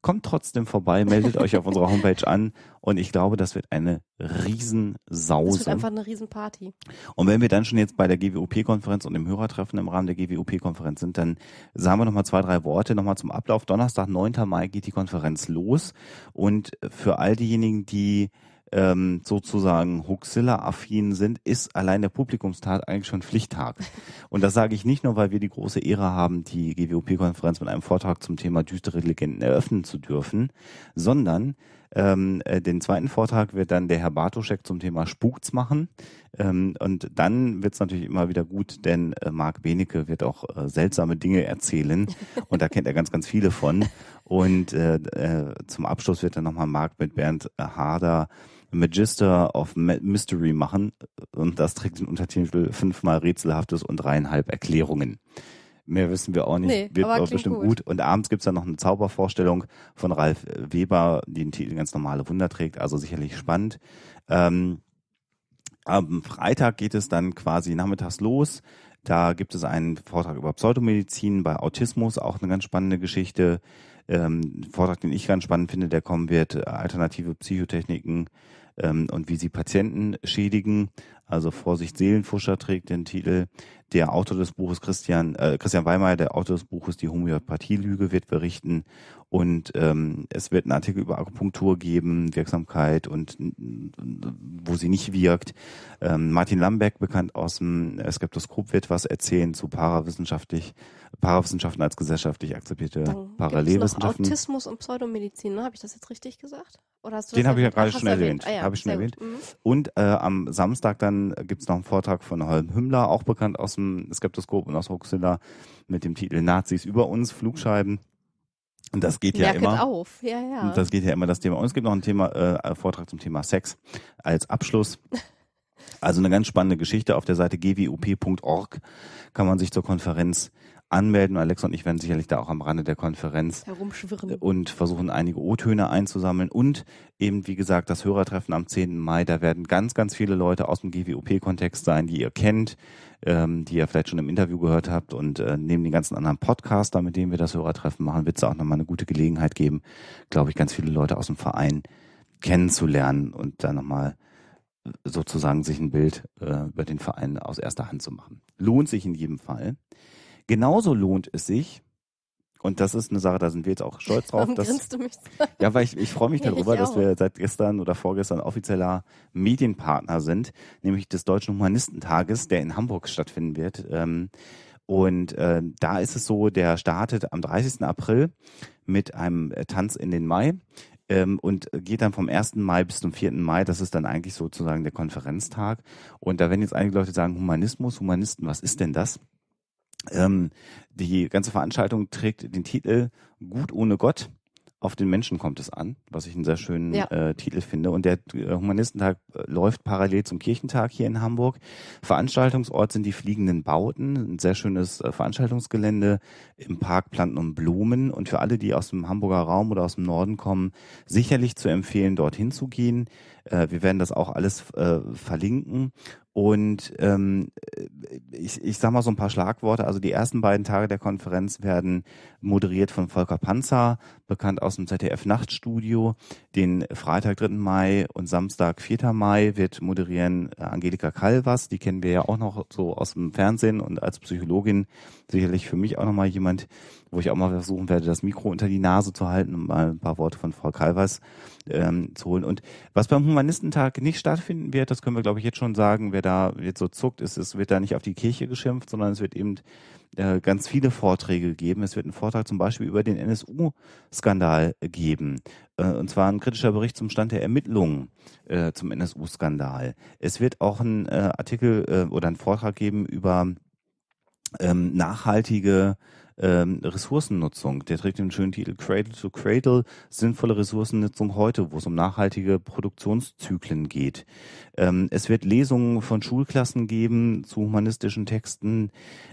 Kommt trotzdem vorbei, meldet euch auf unserer Homepage an und ich glaube, das wird eine Riesensause. Das wird einfach eine Riesenparty. Und wenn wir dann schon jetzt bei der GWOP-Konferenz und im Hörertreffen im Rahmen der GWOP-Konferenz sind, dann sagen wir nochmal zwei, drei Worte nochmal zum Ablauf. Donnerstag, 9. Mai geht die Konferenz los und für all diejenigen, die ähm, sozusagen Huxilla-affin sind, ist allein der Publikumstag eigentlich schon Pflichttag. Und das sage ich nicht nur, weil wir die große Ehre haben, die GWOP-Konferenz mit einem Vortrag zum Thema düstere Legenden eröffnen zu dürfen, sondern ähm, äh, den zweiten Vortrag wird dann der Herr Bartoschek zum Thema Spukts machen. Ähm, und dann wird es natürlich immer wieder gut, denn äh, Marc Benecke wird auch äh, seltsame Dinge erzählen. Und da kennt er ganz, ganz viele von. Und äh, äh, zum Abschluss wird dann nochmal Marc mit Bernd Harder Magister of Mystery machen und das trägt den Untertitel Fünfmal Rätselhaftes und dreieinhalb Erklärungen. Mehr wissen wir auch nicht. Nee, Wird aber bestimmt gut. gut. Und abends gibt es dann noch eine Zaubervorstellung von Ralf Weber, die den Titel ganz normale Wunder trägt, also sicherlich spannend. Ähm, am Freitag geht es dann quasi nachmittags los. Da gibt es einen Vortrag über Pseudomedizin bei Autismus, auch eine ganz spannende Geschichte. Ähm, Vortrag, den ich ganz spannend finde, der kommen wird, alternative Psychotechniken ähm, und wie sie Patienten schädigen. Also Vorsicht, Seelenfuscher trägt den Titel der Autor des Buches Christian, äh, Christian Weimeyer, der Autor des Buches Die Homöopathie-Lüge, wird berichten. Und ähm, es wird einen Artikel über Akupunktur geben, Wirksamkeit und äh, wo sie nicht wirkt. Ähm, Martin Lambeck, bekannt aus dem äh, Skeptoskop, wird was erzählen zu parawissenschaftlich, Parawissenschaften als gesellschaftlich akzeptierte Dann Parallelwissenschaften. Autismus und Pseudomedizin, ne? Habe ich das jetzt richtig gesagt? Oder hast du Den habe ich ja gerade schon erwähnt. erwähnt. Ah, ja, habe ich schon erwähnt. Mhm. Und äh, am Samstag dann gibt es noch einen Vortrag von Holm Hümmler, auch bekannt aus dem dem Skeptoskop und aus Hoaxilla mit dem Titel Nazis über uns, Flugscheiben. Und das geht ja Jacket immer. auf, ja, ja. Und das geht ja immer das Thema. Und es gibt noch ein Thema, äh, Vortrag zum Thema Sex als Abschluss. Also eine ganz spannende Geschichte auf der Seite gwup.org kann man sich zur Konferenz anmelden. Alex und ich werden sicherlich da auch am Rande der Konferenz äh, herumschwirren und versuchen, einige O-Töne einzusammeln. Und eben, wie gesagt, das Hörertreffen am 10. Mai. Da werden ganz, ganz viele Leute aus dem GWOP-Kontext sein, die ihr kennt, ähm, die ihr vielleicht schon im Interview gehört habt. Und äh, neben den ganzen anderen Podcaster, mit denen wir das Hörertreffen machen, wird es auch nochmal eine gute Gelegenheit geben, glaube ich, ganz viele Leute aus dem Verein kennenzulernen und dann nochmal äh, sozusagen sich ein Bild äh, über den Verein aus erster Hand zu machen. Lohnt sich in jedem Fall. Genauso lohnt es sich, und das ist eine Sache, da sind wir jetzt auch stolz drauf. Warum dass, du mich so? Ja, weil ich, ich freue mich nee, darüber, dass wir seit gestern oder vorgestern offizieller Medienpartner sind, nämlich des Deutschen Humanistentages, der in Hamburg stattfinden wird. Ähm, und ähm, da ist es so, der startet am 30. April mit einem äh, Tanz in den Mai ähm, und geht dann vom 1. Mai bis zum 4. Mai. Das ist dann eigentlich sozusagen der Konferenztag. Und da werden jetzt einige Leute sagen, Humanismus, Humanisten, was ist denn das? Ähm, die ganze Veranstaltung trägt den Titel Gut ohne Gott. Auf den Menschen kommt es an, was ich einen sehr schönen ja. äh, Titel finde. Und der äh, Humanistentag äh, läuft parallel zum Kirchentag hier in Hamburg. Veranstaltungsort sind die fliegenden Bauten, ein sehr schönes äh, Veranstaltungsgelände im Park Planten und Blumen. Und für alle, die aus dem Hamburger Raum oder aus dem Norden kommen, sicherlich zu empfehlen, dorthin zu gehen. Äh, wir werden das auch alles äh, verlinken. Und ähm, ich, ich sage mal so ein paar Schlagworte. Also die ersten beiden Tage der Konferenz werden moderiert von Volker Panzer, bekannt aus dem ZDF-Nachtstudio. Den Freitag, 3. Mai und Samstag, 4. Mai wird moderieren äh, Angelika Kalvas. Die kennen wir ja auch noch so aus dem Fernsehen und als Psychologin sicherlich für mich auch nochmal jemand, wo ich auch mal versuchen werde, das Mikro unter die Nase zu halten, um mal ein paar Worte von Frau Kalvers ähm, zu holen. Und was beim Humanistentag nicht stattfinden wird, das können wir, glaube ich, jetzt schon sagen, wer da jetzt so zuckt, ist, es wird da nicht auf die Kirche geschimpft, sondern es wird eben äh, ganz viele Vorträge geben. Es wird einen Vortrag zum Beispiel über den NSU-Skandal geben. Äh, und zwar ein kritischer Bericht zum Stand der Ermittlungen äh, zum NSU-Skandal. Es wird auch ein äh, Artikel äh, oder einen Vortrag geben über ähm, nachhaltige ähm, Ressourcennutzung. Der trägt den schönen Titel Cradle to Cradle, sinnvolle Ressourcennutzung heute, wo es um nachhaltige Produktionszyklen geht. Ähm, es wird Lesungen von Schulklassen geben zu humanistischen Texten.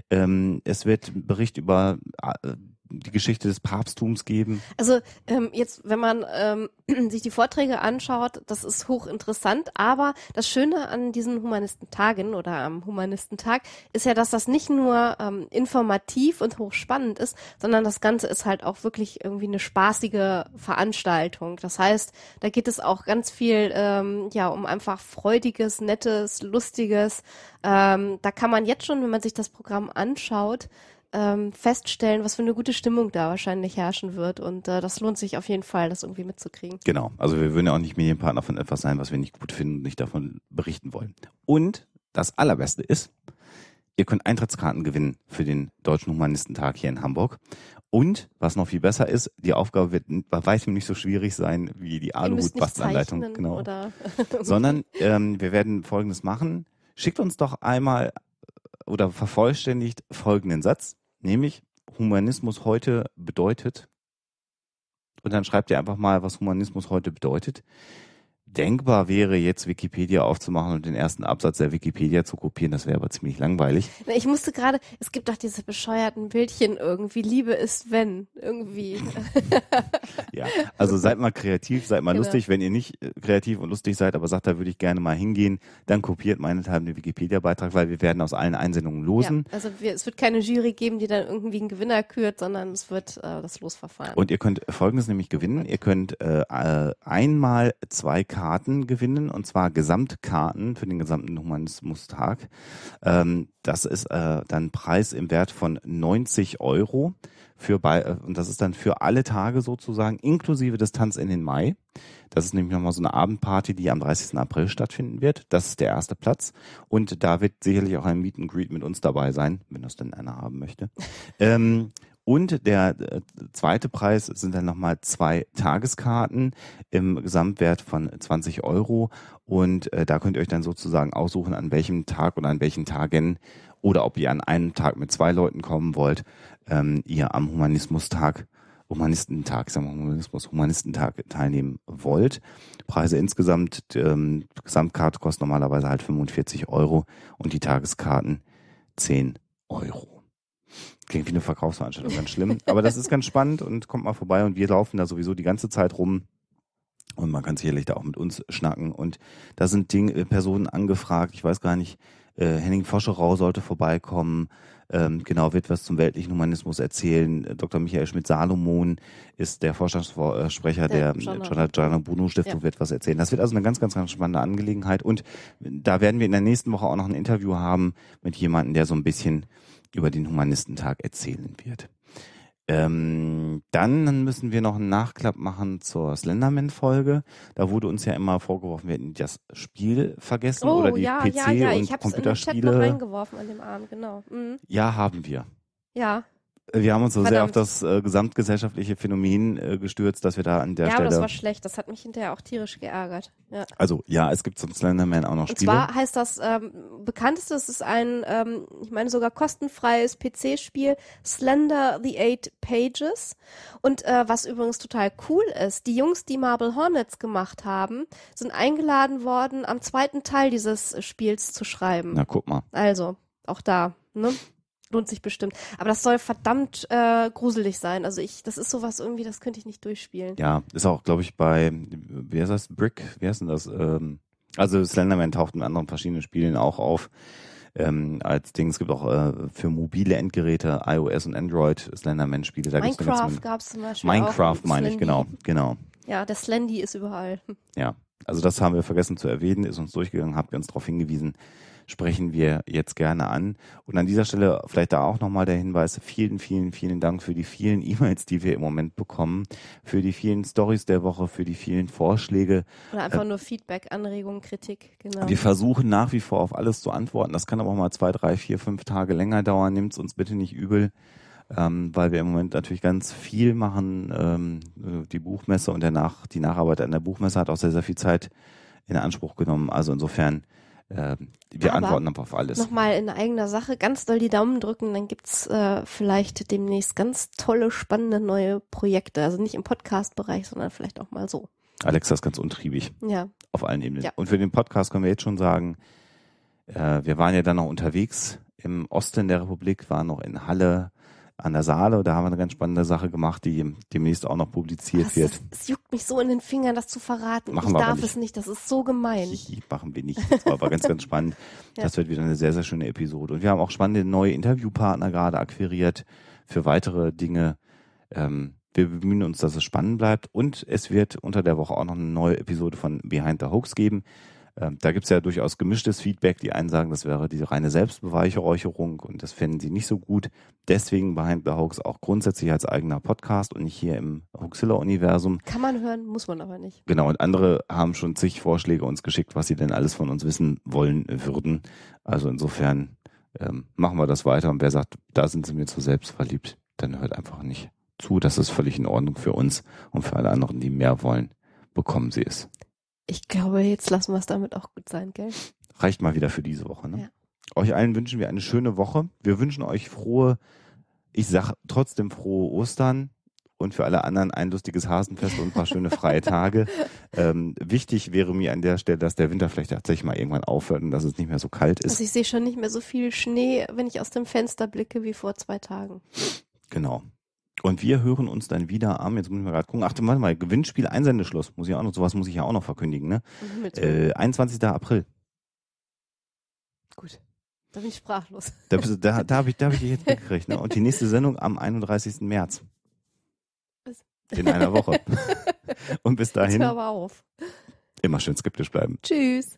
Ähm, es wird Bericht über äh, die Geschichte des Papsttums geben? Also ähm, jetzt, wenn man ähm, sich die Vorträge anschaut, das ist hochinteressant, aber das Schöne an diesen Humanistentagen oder am Humanistentag ist ja, dass das nicht nur ähm, informativ und hochspannend ist, sondern das Ganze ist halt auch wirklich irgendwie eine spaßige Veranstaltung. Das heißt, da geht es auch ganz viel ähm, ja um einfach freudiges, nettes, lustiges. Ähm, da kann man jetzt schon, wenn man sich das Programm anschaut, ähm, feststellen, was für eine gute Stimmung da wahrscheinlich herrschen wird. Und äh, das lohnt sich auf jeden Fall, das irgendwie mitzukriegen. Genau. Also wir würden ja auch nicht Medienpartner von etwas sein, was wir nicht gut finden und nicht davon berichten wollen. Und das Allerbeste ist, ihr könnt Eintrittskarten gewinnen für den Deutschen Humanistentag hier in Hamburg. Und was noch viel besser ist, die Aufgabe wird bei weitem nicht so schwierig sein wie die aluhut bastanleitung Genau. Sondern ähm, wir werden Folgendes machen. Schickt uns doch einmal oder vervollständigt folgenden Satz nämlich Humanismus heute bedeutet. Und dann schreibt ihr einfach mal, was Humanismus heute bedeutet denkbar wäre, jetzt Wikipedia aufzumachen und den ersten Absatz der Wikipedia zu kopieren. Das wäre aber ziemlich langweilig. Na, ich musste gerade, es gibt doch diese bescheuerten Bildchen irgendwie. Liebe ist wenn, irgendwie. ja, also seid mal kreativ, seid mal genau. lustig. Wenn ihr nicht äh, kreativ und lustig seid, aber sagt, da würde ich gerne mal hingehen, dann kopiert meinethalb den Wikipedia-Beitrag, weil wir werden aus allen Einsendungen losen. Ja, also wir, es wird keine Jury geben, die dann irgendwie einen Gewinner kürt, sondern es wird äh, das Losverfahren. Und ihr könnt Folgendes nämlich gewinnen. Ihr könnt äh, äh einmal zwei Karten Karten gewinnen, und zwar Gesamtkarten für den gesamten Humanismustag. Ähm, das ist äh, dann Preis im Wert von 90 Euro für bei, äh, und das ist dann für alle Tage sozusagen, inklusive des Tanz in den Mai. Das ist nämlich nochmal so eine Abendparty, die am 30. April stattfinden wird. Das ist der erste Platz. Und da wird sicherlich auch ein Meet and Greet mit uns dabei sein, wenn das denn einer haben möchte. ähm, und der äh, zweite Preis sind dann nochmal zwei Tageskarten im Gesamtwert von 20 Euro. Und äh, da könnt ihr euch dann sozusagen aussuchen, an welchem Tag oder an welchen Tagen oder ob ihr an einem Tag mit zwei Leuten kommen wollt, ähm, ihr am Humanismustag, Humanistentag, sagen wir Humanismus, Humanistentag teilnehmen wollt. Preise insgesamt, ähm, Gesamtkarte kostet normalerweise halt 45 Euro und die Tageskarten 10 Euro. Klingt wie eine Verkaufsveranstaltung, ganz schlimm. Aber das ist ganz spannend und kommt mal vorbei und wir laufen da sowieso die ganze Zeit rum. Und man kann sicherlich da auch mit uns schnacken. Und da sind Ding, äh, Personen angefragt. Ich weiß gar nicht, äh, Henning Foscherau sollte vorbeikommen. Ähm, genau, wird was zum weltlichen Humanismus erzählen. Dr. Michael Schmidt-Salomon ist der Vorstandssprecher der, der Gianna Bruno Stiftung, ja. wird was erzählen. Das wird also eine ganz, ganz, ganz spannende Angelegenheit. Und da werden wir in der nächsten Woche auch noch ein Interview haben mit jemandem, der so ein bisschen über den Humanistentag erzählen wird. Ähm, dann müssen wir noch einen Nachklapp machen zur Slenderman-Folge. Da wurde uns ja immer vorgeworfen, wir hätten das Spiel vergessen oh, oder die ja, PC ja, ja. ich hab's Computerspiele. In den reingeworfen an dem Abend, genau. Mhm. Ja, haben wir. Ja. Wir haben uns so Verdammt. sehr auf das äh, gesamtgesellschaftliche Phänomen äh, gestürzt, dass wir da an der ja, Stelle. Ja, das war schlecht. Das hat mich hinterher auch tierisch geärgert. Ja. Also ja, es gibt zum Slenderman auch noch Spiele. Und zwar heißt das ähm, bekannteste, es ist ein, ähm, ich meine sogar kostenfreies PC-Spiel, Slender the Eight Pages. Und äh, was übrigens total cool ist, die Jungs, die Marble Hornets gemacht haben, sind eingeladen worden, am zweiten Teil dieses Spiels zu schreiben. Na guck mal. Also auch da. Ne? Lohnt sich bestimmt. Aber das soll verdammt äh, gruselig sein. Also ich, das ist sowas irgendwie, das könnte ich nicht durchspielen. Ja, ist auch, glaube ich, bei, wie heißt das, Brick? Wie heißt denn das? Ähm, also Slenderman taucht in anderen verschiedenen Spielen auch auf. Ähm, als Ding, es gibt auch äh, für mobile Endgeräte, iOS und Android, Slenderman-Spiele. Minecraft gab es zum Beispiel. Minecraft meine ich, genau, genau. Ja, der Slendy ist überall. Ja, also das haben wir vergessen zu erwähnen, ist uns durchgegangen, habt ihr uns darauf hingewiesen sprechen wir jetzt gerne an. Und an dieser Stelle vielleicht da auch nochmal der Hinweis, vielen, vielen, vielen Dank für die vielen E-Mails, die wir im Moment bekommen, für die vielen Stories der Woche, für die vielen Vorschläge. Oder einfach äh, nur Feedback, Anregungen, Kritik, genau. Wir versuchen nach wie vor auf alles zu antworten. Das kann aber auch mal zwei, drei, vier, fünf Tage länger dauern. Nimmt's uns bitte nicht übel. Ähm, weil wir im Moment natürlich ganz viel machen. Ähm, die Buchmesse und danach die Nacharbeit an der Buchmesse hat auch sehr, sehr viel Zeit in Anspruch genommen. Also insofern äh, wir Aber antworten auf alles. Nochmal in eigener Sache ganz doll die Daumen drücken, dann gibt's äh, vielleicht demnächst ganz tolle, spannende neue Projekte. Also nicht im Podcast-Bereich, sondern vielleicht auch mal so. Alexa ist ganz untriebig. Ja. Auf allen Ebenen. Ja. Und für den Podcast können wir jetzt schon sagen, äh, wir waren ja dann noch unterwegs im Osten der Republik, waren noch in Halle, an der Saale. Da haben wir eine ganz spannende Sache gemacht, die demnächst auch noch publiziert das wird. Ist, es juckt mich so in den Fingern, das zu verraten. Machen ich wir darf nicht. es nicht, das ist so gemein. Machen wir nicht. Das war aber ganz, ganz spannend. Ja. Das wird wieder eine sehr, sehr schöne Episode. Und wir haben auch spannende neue Interviewpartner gerade akquiriert für weitere Dinge. Ähm, wir bemühen uns, dass es spannend bleibt. Und es wird unter der Woche auch noch eine neue Episode von Behind the Hoax geben. Ähm, da gibt es ja durchaus gemischtes Feedback. Die einen sagen, das wäre diese reine Selbstbeweicheräucherung und das fänden sie nicht so gut. Deswegen Behind the Hoax auch grundsätzlich als eigener Podcast und nicht hier im Hoaxilla-Universum. Kann man hören, muss man aber nicht. Genau, und andere haben schon zig Vorschläge uns geschickt, was sie denn alles von uns wissen wollen würden. Also insofern ähm, machen wir das weiter und wer sagt, da sind sie mir zu selbstverliebt, dann hört einfach nicht zu. Das ist völlig in Ordnung für uns und für alle anderen, die mehr wollen, bekommen sie es. Ich glaube, jetzt lassen wir es damit auch gut sein, gell? Reicht mal wieder für diese Woche, ne? Ja. Euch allen wünschen wir eine schöne Woche. Wir wünschen euch frohe, ich sag trotzdem frohe Ostern und für alle anderen ein lustiges Hasenfest und ein paar schöne freie Tage. Ähm, wichtig wäre mir an der Stelle, dass der Winter vielleicht tatsächlich mal irgendwann aufhört und dass es nicht mehr so kalt ist. Also ich sehe schon nicht mehr so viel Schnee, wenn ich aus dem Fenster blicke, wie vor zwei Tagen. Genau. Und wir hören uns dann wieder am, jetzt muss ich mal gerade gucken, ach, warte mal, Gewinnspiel Einsendeschluss, muss ich auch noch, sowas muss ich ja auch noch verkündigen, ne? Mhm, äh, 21. April. Gut. Da bin ich sprachlos. Da, da, da habe ich, da hab ich dich jetzt mitgekriegt, ne? Und die nächste Sendung am 31. März. In einer Woche. Und bis dahin. Ich hör aber auf. Immer schön skeptisch bleiben. Tschüss.